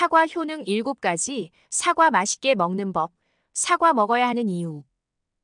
사과 효능 7가지, 사과 맛있게 먹는 법, 사과 먹어야 하는 이유.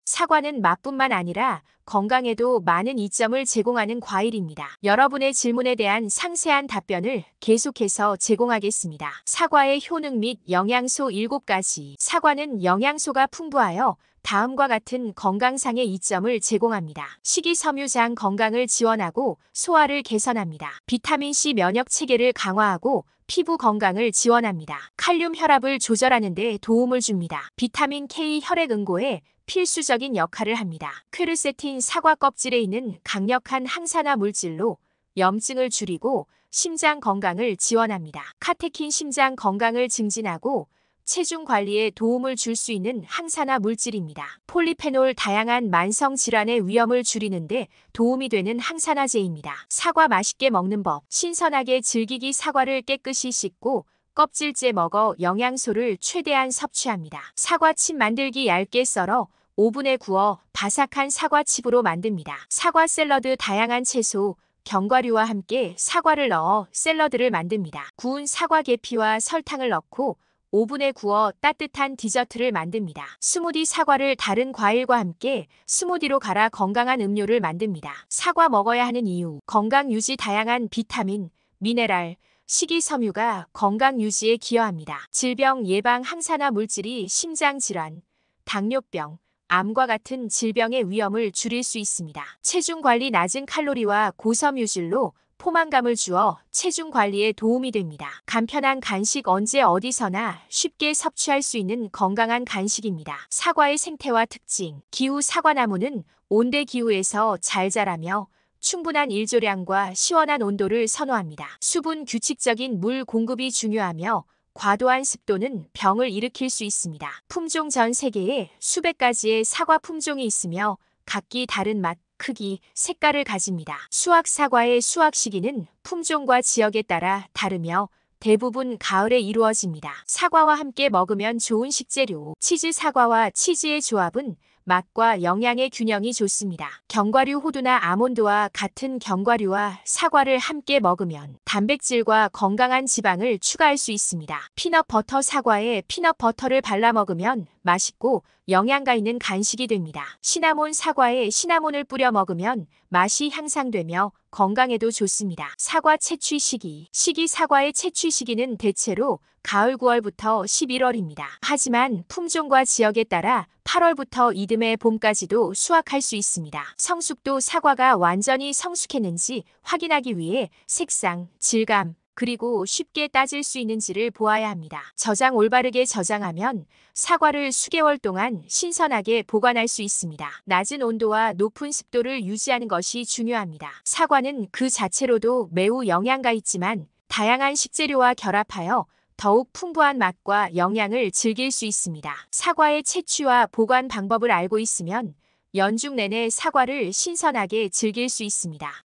사과는 맛뿐만 아니라 건강에도 많은 이점을 제공하는 과일입니다. 여러분의 질문에 대한 상세한 답변을 계속해서 제공하겠습니다. 사과의 효능 및 영양소 7가지 사과는 영양소가 풍부하여 다음과 같은 건강상의 이점을 제공합니다. 식이섬유장 건강을 지원하고 소화를 개선합니다. 비타민C 면역 체계를 강화하고 피부 건강을 지원합니다. 칼륨 혈압을 조절하는 데 도움을 줍니다. 비타민 K 혈액 응고에 필수적인 역할을 합니다. 퀘르세틴 사과 껍질에 있는 강력한 항산화 물질로 염증을 줄이고 심장 건강을 지원합니다. 카테킨 심장 건강을 증진하고 체중 관리에 도움을 줄 수 있는 항산화 물질입니다. 폴리페놀 다양한 만성 질환의 위험을 줄이는데 도움이 되는 항산화제입니다. 사과 맛있게 먹는 법 신선하게 즐기기 사과를 깨끗이 씻고 껍질째 먹어 영양소를 최대한 섭취합니다. 사과칩 만들기 얇게 썰어 오븐에 구워 바삭한 사과칩으로 만듭니다. 사과 샐러드 다양한 채소, 견과류와 함께 사과를 넣어 샐러드를 만듭니다. 구운 사과 계피와 설탕을 넣고 오븐에 구워 따뜻한 디저트를 만듭니다. 스무디 사과를 다른 과일과 함께 스무디로 갈아 건강한 음료를 만듭니다. 사과 먹어야 하는 이유 건강 유지 다양한 비타민, 미네랄, 식이섬유가 건강 유지에 기여합니다. 질병 예방 항산화 물질이 심장 질환, 당뇨병, 암과 같은 질병의 위험을 줄일 수 있습니다. 체중 관리 낮은 칼로리와 고섬 유질로 포만감을 주어 체중 관리에 도움이 됩니다. 간편한 간식 언제 어디서나 쉽게 섭취할 수 있는 건강한 간식입니다. 사과의 생태와 특징 기후 사과나무는 온대 기후에서 잘 자라며 충분한 일조량과 시원한 온도를 선호합니다. 수분 규칙적인 물 공급이 중요하며 과도한 습도는 병을 일으킬 수 있습니다. 품종 전 세계에 수백 가지의 사과 품종이 있으며 각기 다른 맛, 크기, 색깔을 가집니다. 수확 사과의 수확 시기는 품종과 지역에 따라 다르며 대부분 가을에 이루어집니다. 사과와 함께 먹으면 좋은 식재료, 치즈 사과와 치즈의 조합은 맛과 영양의 균형이 좋습니다. 견과류 호두나 아몬드와 같은 견과류와 사과를 함께 먹으면 단백질과 건강한 지방을 추가할 수 있습니다. 피넛버터 사과에 피넛버터를 발라 먹으면 맛있고 영양가 있는 간식이 됩니다. 시나몬 사과에 시나몬을 뿌려 먹으면 맛이 향상되며 건강에도 좋습니다. 사과 채취 시기 시기 사과의 채취 시기는 대체로 가을 9월부터 11월입니다. 하지만 품종과 지역에 따라 8월부터 이듬해 봄까지도 수확할 수 있습니다. 성숙도 사과가 완전히 성숙했는지 확인하기 위해 색상, 질감, 그리고 쉽게 따질 수 있는지를 보아야 합니다. 저장 올바르게 저장하면 사과를 수개월 동안 신선하게 보관할 수 있습니다. 낮은 온도와 높은 습도를 유지하는 것이 중요합니다. 사과는 그 자체로도 매우 영양가 있지만 다양한 식재료와 결합하여 더욱 풍부한 맛과 영양을 즐길 수 있습니다. 사과의 채취와 보관 방법을 알고 있으면 연중 내내 사과를 신선하게 즐길 수 있습니다.